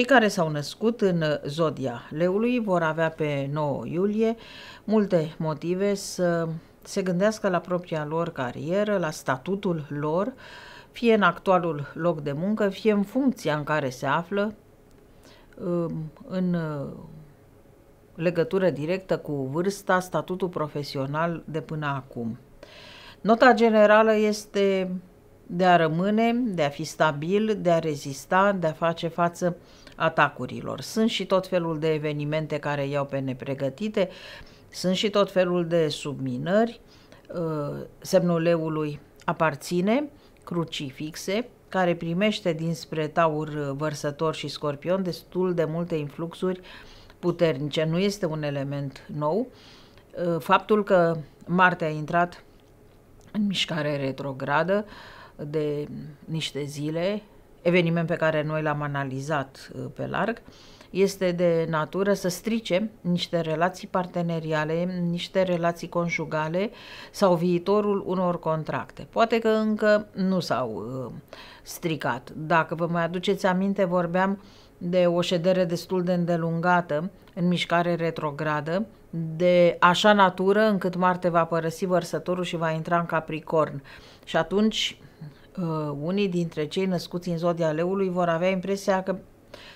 Cei care s-au născut în uh, zodia leului vor avea pe 9 iulie multe motive să se gândească la propria lor carieră, la statutul lor, fie în actualul loc de muncă, fie în funcția în care se află, um, în uh, legătură directă cu vârsta, statutul profesional de până acum. Nota generală este de a rămâne, de a fi stabil, de a rezista, de a face față atacurilor. Sunt și tot felul de evenimente care iau pe nepregătite, sunt și tot felul de subminări, uh, semnul leului aparține, crucifixe, care primește dinspre taur vărsător și scorpion destul de multe influxuri puternice. Nu este un element nou. Uh, faptul că Marte a intrat în mișcare retrogradă de niște zile, eveniment pe care noi l-am analizat uh, pe larg, este de natură să strice niște relații parteneriale, niște relații conjugale sau viitorul unor contracte. Poate că încă nu s-au uh, stricat. Dacă vă mai aduceți aminte, vorbeam de o ședere destul de îndelungată, în mișcare retrogradă, de așa natură încât Marte va părăsi vărsătorul și va intra în Capricorn. Și atunci uh, unii dintre cei născuți în zodia leului vor avea impresia că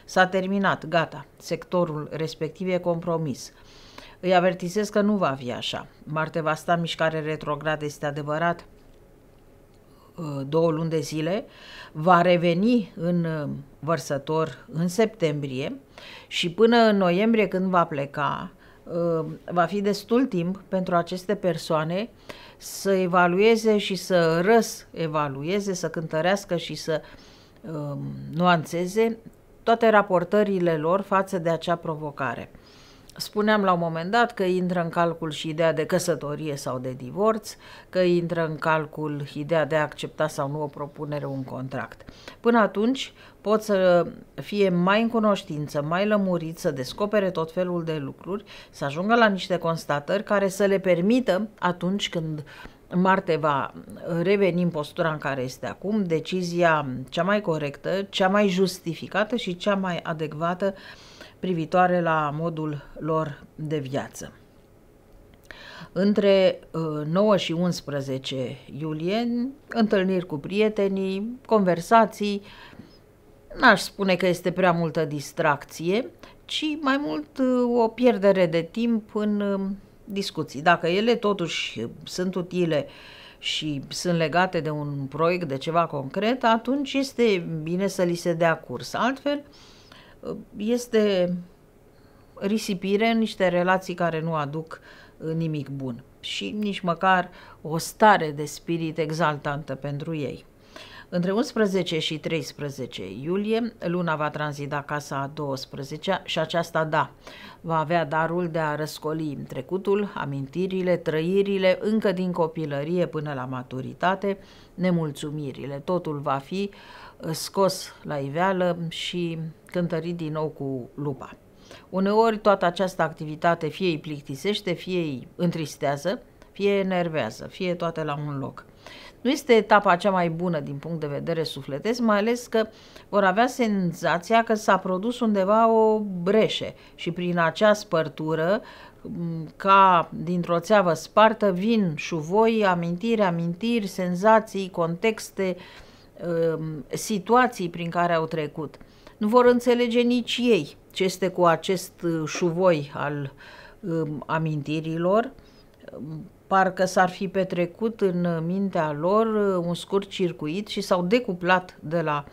s-a terminat, gata, sectorul respectiv e compromis. Îi avertizez că nu va fi așa. Marte va sta mișcare retrogradă, este adevărat, uh, două luni de zile, va reveni în uh, vărsător în septembrie și până în noiembrie când va pleca, Uh, va fi destul timp pentru aceste persoane să evalueze și să răs evalueze, să cântărească și să um, nuanțeze toate raportările lor față de acea provocare. Spuneam la un moment dat că intră în calcul și ideea de căsătorie sau de divorț, că intră în calcul ideea de a accepta sau nu o propunere, un contract. Până atunci pot să fie mai în cunoștință, mai lămurit, să descopere tot felul de lucruri, să ajungă la niște constatări care să le permită atunci când Marte va reveni în postura în care este acum, decizia cea mai corectă, cea mai justificată și cea mai adecvată uh, privitoare la modul lor de viață. Între 9 uh, și 11 iulie, întâlniri cu prietenii, conversații, n-aș spune că este prea multă distracție, ci mai mult uh, o pierdere de timp în uh, discuții. Dacă ele totuși sunt utile și sunt legate de un proiect, de ceva concret, atunci este bine să li se dea curs. Altfel, uh, este risipire în niște relații care nu aduc uh, nimic bun și nici măcar o stare de spirit exaltantă pentru ei. Între 11 și 13 iulie, luna va tranzita casa a 12 și aceasta, da, va avea darul de a răscoli trecutul, amintirile, trăirile, încă din copilărie până la maturitate, nemulțumirile. Totul va fi uh, scos la iveală și cântărit din nou cu lupa. Uneori toată această activitate fie îi plictisește, fie îi întristează, fie enervează, fie toate la un loc. Nu este etapa cea mai bună din punct de vedere sufletesc, mai ales că vor avea senzația că s-a produs undeva o breșe și prin acea spărtură ca dintr-o țeavă spartă vin șuvoi, amintiri, amintiri, senzații, contexte, ă, situații prin care au trecut. Nu vor înțelege nici ei ce este cu acest șuvoi al ă, amintirilor Parcă s-ar fi petrecut în uh, mintea lor uh, un scurt circuit și s-au decuplat de la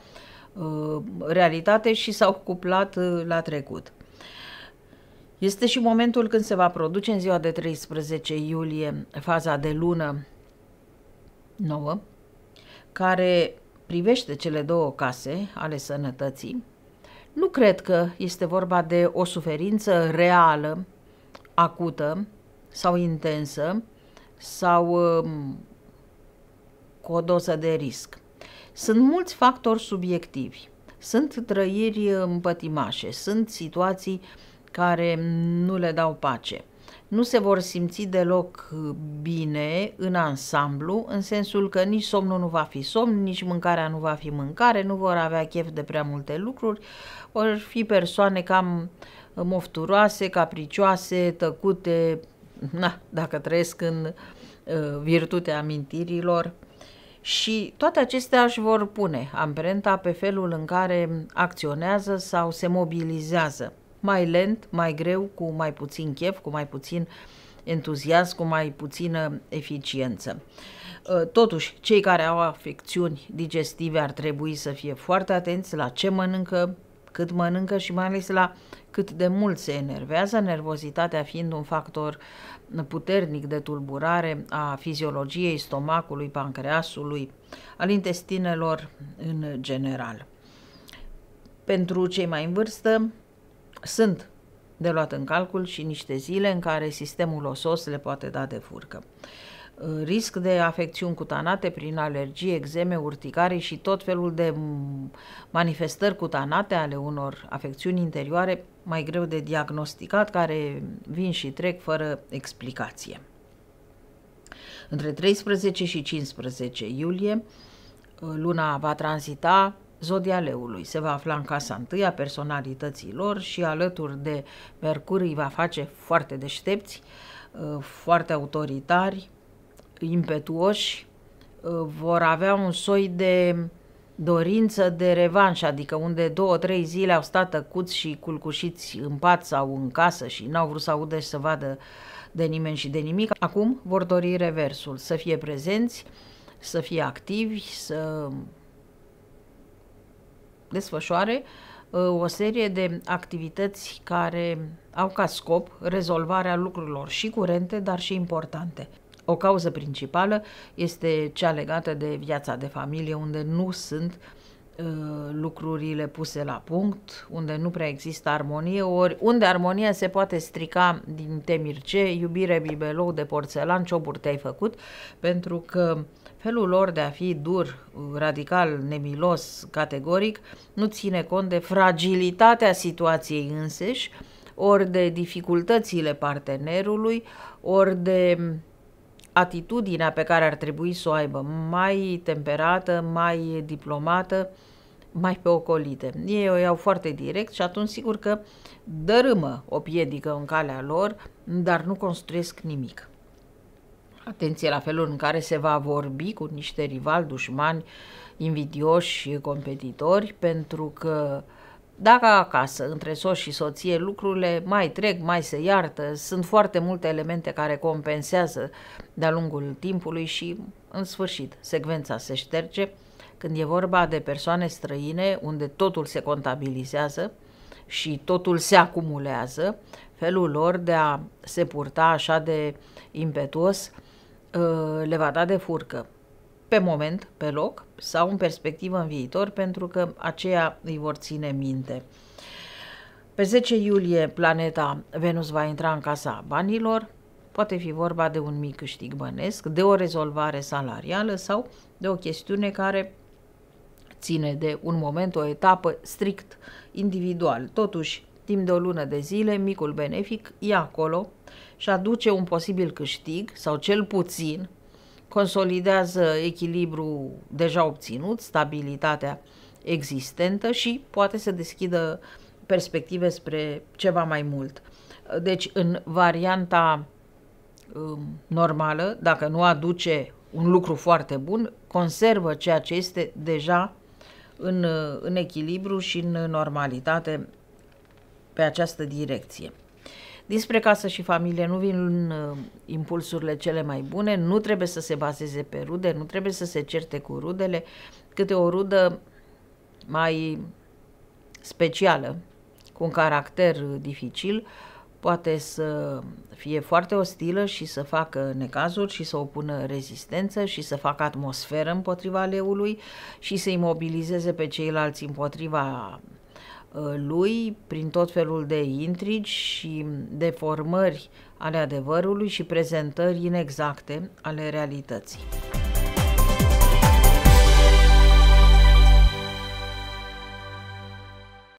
uh, realitate și s-au cuplat la trecut. Este și momentul când se va produce în ziua de 13 iulie faza de lună nouă, care privește cele două case ale sănătății. Nu cred că este vorba de o suferință reală, acută sau intensă, sau um, cu o doză de risc. Sunt mulți factori subiectivi, sunt trăiri împătimașe, sunt situații care nu le dau pace. Nu se vor simți deloc bine în ansamblu, în sensul că nici somnul nu va fi somn, nici mâncarea nu va fi mâncare, nu vor avea chef de prea multe lucruri, vor fi persoane cam mofturoase, capricioase, tăcute, na, dacă trăiesc în uh, virtutea amintirilor. Și toate acestea își vor pune amprenta pe felul în care acționează sau se mobilizează. Mai lent, mai greu, cu mai puțin chef, cu mai puțin entuziasm, cu mai puțină eficiență. Uh, totuși, cei care au afecțiuni digestive ar trebui să fie foarte atenți la ce mănâncă, cât mănâncă și mai ales la cât de mult se enervează, nervozitatea fiind un factor puternic de tulburare a fiziologiei stomacului, pancreasului, al intestinelor în general. Pentru cei mai în vârstă sunt de luat în calcul și niște zile în care sistemul osos le poate da de furcă. Uh, risc de afecțiuni cutanate prin alergii, exeme, urticare și tot felul de manifestări cutanate ale unor afecțiuni interioare mai greu de diagnosticat, care vin și trec fără explicație. Între 13 și 15 iulie, uh, luna va tranzita zodia leului. Se va afla în casa întâia personalității lor și alături de Mercur îi va face foarte deștepți, uh, foarte autoritari, impetuoși uh, vor avea un soi de dorință de revanșă, adică unde două, trei zile au stat tăcuți și culcușiți în pat sau în casă și n-au vrut să audă și să vadă de nimeni și de nimic. Acum vor dori reversul, să fie prezenți, să fie activi, să desfășoare uh, o serie de activități care au ca scop rezolvarea lucrurilor și curente, dar și importante. O cauză principală este cea legată de viața de familie, unde nu sunt uh, lucrurile puse la punct, unde nu prea există armonie, ori unde armonia se poate strica din temirce, ce, iubire, bibelou de porțelan, cioburi te-ai făcut, pentru că felul lor de a fi dur, radical, nemilos, categoric, nu ține cont de fragilitatea situației înseși, ori de dificultățile partenerului, ori de atitudinea pe care ar trebui să o aibă, mai temperată, mai diplomată, mai pe ocolite. Ei o iau foarte direct și atunci sigur că dărâmă o piedică în calea lor, dar nu construiesc nimic. Atenție la felul în care se va vorbi cu niște rivali, dușmani, invidioși competitori, pentru că uh, dacă acasă, între soț și soție, lucrurile mai trec, mai se iartă, sunt foarte multe elemente care compensează de-a lungul timpului și, în sfârșit, secvența se șterge. Când e vorba de persoane străine, unde totul se contabilizează și totul se acumulează, felul lor de a se purta așa de impetuos ă, le va da de furcă pe moment, pe loc sau în perspectivă în viitor, pentru că aceea îi vor ține minte. Pe 10 iulie, planeta Venus va intra în casa banilor, poate fi vorba de un mic câștig bănesc, de o rezolvare salarială sau de o chestiune care ține de un moment, o etapă strict individual. Totuși, timp de o lună de zile, micul benefic e acolo și aduce un posibil câștig sau cel puțin consolidează echilibru deja obținut, stabilitatea existentă și poate să deschidă perspective spre ceva mai mult. Deci, în varianta um, normală, dacă nu aduce un lucru foarte bun, conservă ceea ce este deja în, în echilibru și în normalitate pe această direcție. Dinspre casă și familie nu vin uh, impulsurile cele mai bune, nu trebuie să se bazeze pe rude, nu trebuie să se certe cu rudele. Câte o rudă mai specială, cu un caracter uh, dificil, poate să fie foarte ostilă și să facă necazuri și să opună rezistență și să facă atmosferă împotriva leului și să imobilizeze pe ceilalți împotriva Uh, lui prin tot felul de intrigi și deformări ale adevărului și prezentări inexacte ale realității.